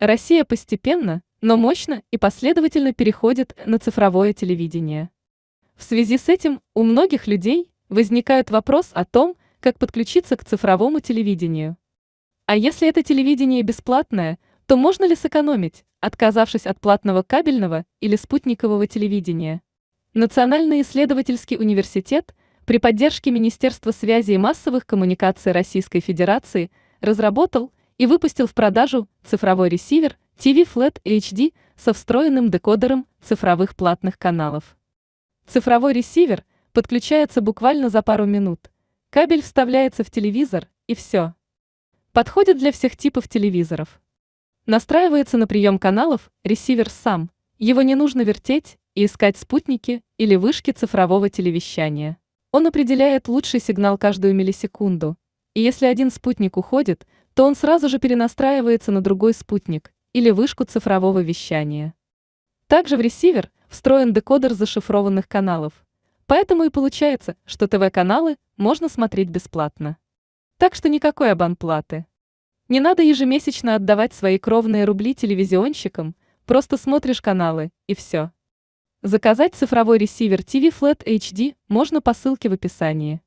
Россия постепенно, но мощно и последовательно переходит на цифровое телевидение. В связи с этим у многих людей возникает вопрос о том, как подключиться к цифровому телевидению. А если это телевидение бесплатное, то можно ли сэкономить, отказавшись от платного кабельного или спутникового телевидения? Национальный исследовательский университет при поддержке Министерства связи и массовых коммуникаций Российской Федерации разработал – и выпустил в продажу цифровой ресивер TV Flat HD со встроенным декодером цифровых платных каналов. Цифровой ресивер подключается буквально за пару минут. Кабель вставляется в телевизор, и все. Подходит для всех типов телевизоров. Настраивается на прием каналов ресивер сам, его не нужно вертеть и искать спутники или вышки цифрового телевещания. Он определяет лучший сигнал каждую миллисекунду, и если один спутник уходит, то он сразу же перенастраивается на другой спутник или вышку цифрового вещания. Также в ресивер встроен декодер зашифрованных каналов. Поэтому и получается, что ТВ-каналы можно смотреть бесплатно. Так что никакой абонплаты. Не надо ежемесячно отдавать свои кровные рубли телевизионщикам, просто смотришь каналы, и все. Заказать цифровой ресивер TV Flat HD можно по ссылке в описании.